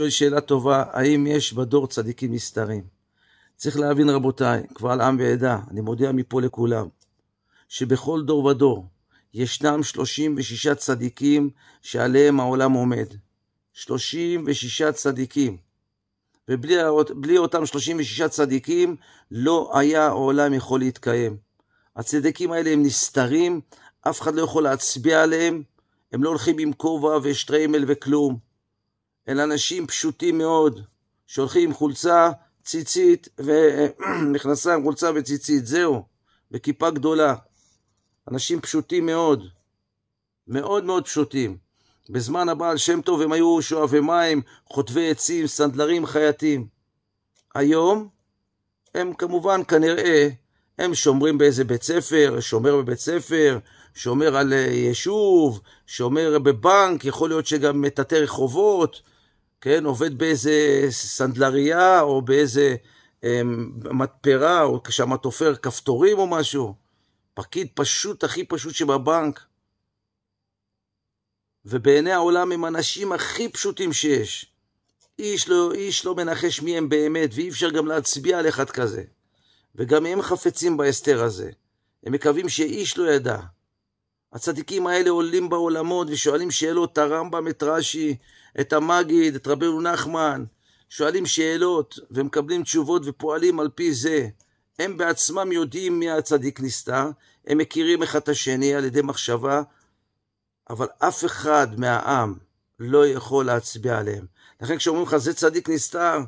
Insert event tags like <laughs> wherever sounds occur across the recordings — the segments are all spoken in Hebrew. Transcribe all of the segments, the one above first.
שואל שאלה טובה, האם יש בדור צדיקים נסתרים? צריך להבין רבותיי, קבל עם ועדה, אני מודיע מפה לכולם, שבכל דור ודור ישנם 36 צדיקים שעליהם העולם עומד. 36 צדיקים. ובלי אותם 36 צדיקים לא היה העולם יכול להתקיים. הצדיקים האלה הם נסתרים, אף אחד לא יכול להצביע עליהם, הם לא הולכים עם כובע ושטריימל וכלום. אלא אנשים פשוטים מאוד, שהולכים עם חולצה, ציצית, עם <clears throat> חולצה וציצית, זהו, וכיפה גדולה. אנשים פשוטים מאוד, מאוד מאוד פשוטים. בזמן הבעל שם טוב הם היו שואבי מים, חוטבי עצים, סנדלרים, חייטים. היום הם כמובן כנראה הם שומרים באיזה בית ספר, שומר בבית ספר, שומר על אה, יישוב, שומר בבנק, יכול להיות שגם מטאטא רחובות, כן, עובד באיזה סנדלריה או באיזה אה, מתפרה, או שם תופר כפתורים או משהו. פקיד פשוט, הכי פשוט שבבנק. ובעיני העולם הם האנשים הכי פשוטים שיש. איש לא, איש לא מנחש מי הם באמת, ואי אפשר גם להצביע על אחד כזה. וגם הם חפצים בהסתר הזה. הם מקווים שאיש לא ידע. הצדיקים האלה עולים בעולמות ושואלים שאלות את הרמב"ם, את רש"י, את המגיד, את רבנו נחמן. שואלים שאלות ומקבלים תשובות ופועלים על פי זה. הם בעצמם יודעים מי הצדיק נסתר, הם מכירים אחד את השני על ידי מחשבה, אבל אף אחד מהעם לא יכול להצביע עליהם. לכן כשאומרים לך זה צדיק נסתר,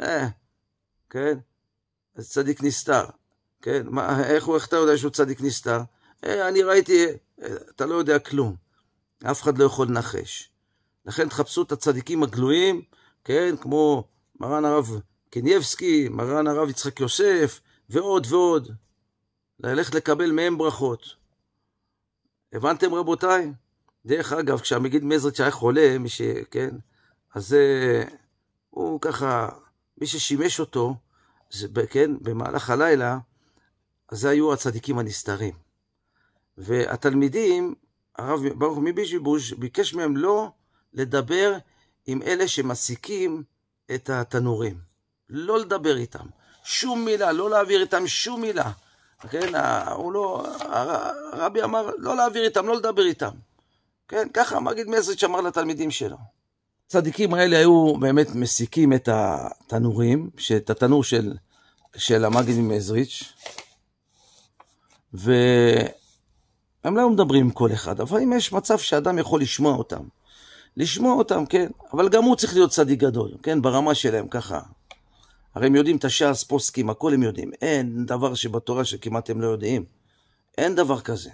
אה, כן? אז צדיק נסתר, כן? מה, איך, הוא, איך אתה יודע שהוא צדיק נסתר? אה, אני ראיתי, אה, אתה לא יודע כלום, אף אחד לא יכול לנחש. לכן תחפשו את הצדיקים הגלויים, כן? כמו מרן הרב קנייבסקי, מרן הרב יצחק יוסף, ועוד ועוד. ללכת לקבל מהם ברכות. הבנתם רבותיי? דרך אגב, כשהמגיד מזריץ' היה חולה, מי ש... כן? אז אה, הוא ככה, מי ששימש אותו, כן, במהלך הלילה, זה היו הצדיקים הנסתרים. והתלמידים, הרב ברוך מבישיבוש, ביקש מהם לא לדבר עם אלה שמסיקים את התנורים. לא לדבר איתם. שום מילה, לא להעביר איתם שום מילה. כן, הוא לא, הרבי אמר לא להעביר איתם, לא לדבר איתם. כן, ככה מגיד מזריץ' אמר לתלמידים שלו. הצדיקים האלה היו באמת מסיקים את התנורים, את התנור של, של המגיד ממזריץ', והם לא מדברים עם כל אחד, אבל אם יש מצב שאדם יכול לשמוע אותם, לשמוע אותם, כן, אבל גם הוא צריך להיות צדיק גדול, כן, ברמה שלהם, ככה. הרי הם יודעים את הש"ס, פוסקים, הכל הם יודעים. אין דבר שבתורה שכמעט הם לא יודעים. אין דבר כזה.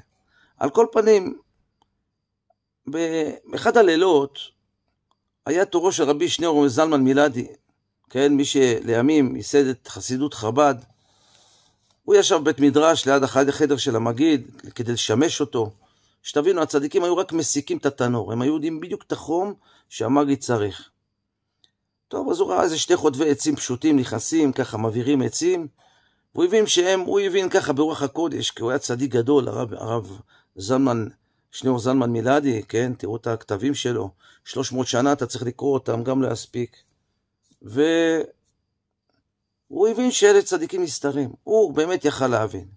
על כל פנים, באחד הלילות, היה תורו של רבי שניאור זלמן מילדי, כן, מי שלימים ייסד את חסידות חב"ד. הוא ישב בבית מדרש ליד אחד החדר של המגיד כדי לשמש אותו. שתבינו, הצדיקים היו רק מסיקים את התנור, הם היו יודעים בדיוק את החום שהמגיד צריך. טוב, אז הוא ראה איזה שתי חוטבי עצים פשוטים נכנסים, ככה מבעירים עצים, והוא הבין שהם, הוא הבין ככה ברוח הקודש, כי הוא היה צדיק גדול, הרב, הרב זלמן שניאור זלמן מילדי, כן, תראו את הכתבים שלו, 300 שנה אתה צריך לקרוא אותם, גם להספיק. והוא הבין שאלה צדיקים נסתרים, הוא באמת יכל להבין.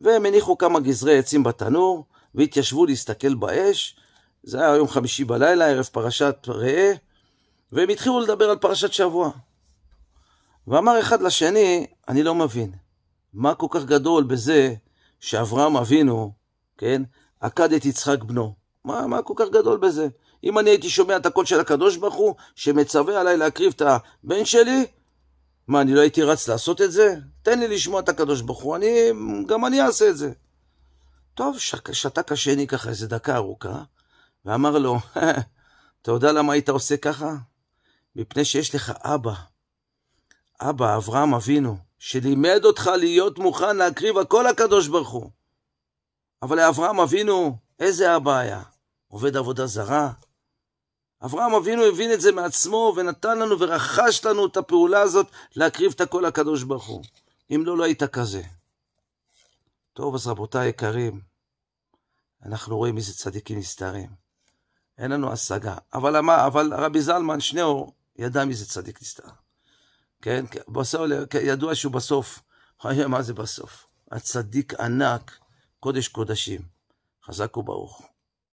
והם הניחו כמה גזרי עצים בתנור, והתיישבו להסתכל באש, זה היה יום חמישי בלילה, ערב פרשת ראה, והם התחילו לדבר על פרשת שבוע. ואמר אחד לשני, אני לא מבין, מה כל כך גדול בזה שאברהם אבינו, כן, עקד את יצחק בנו. מה, מה כל כך גדול בזה? אם אני הייתי שומע את הקול של הקדוש ברוך הוא, שמצווה עליי להקריב את הבן שלי, מה, אני לא הייתי רץ לעשות את זה? תן לי לשמוע את הקדוש ברוך הוא, אני, גם אני אעשה את זה. טוב, שתק השני ככה איזה דקה ארוכה, ואמר לו, <laughs> אתה יודע למה היית עושה ככה? מפני שיש לך אבא. אבא, אברהם אבינו, שלימד אותך להיות מוכן להקריב הכל לקדוש ברוך הוא. אבל לאברהם אבינו, איזה הבעיה? עובד עבודה זרה? אברהם אבינו הבין את זה מעצמו ונתן לנו ורכש לנו את הפעולה הזאת להקריב את הכל לקדוש ברוך הוא. אם לא, לא היית כזה. טוב, אז רבותיי היקרים, אנחנו רואים איזה צדיקים נסתרים. אין לנו השגה. אבל, מה, אבל רבי זלמן שניאור ידע מי זה צדיק נסתר. כן, כן בסוף, ידוע שהוא בסוף, <laughs> מה זה בסוף? הצדיק ענק. קודש קודשים. חזק וברוך.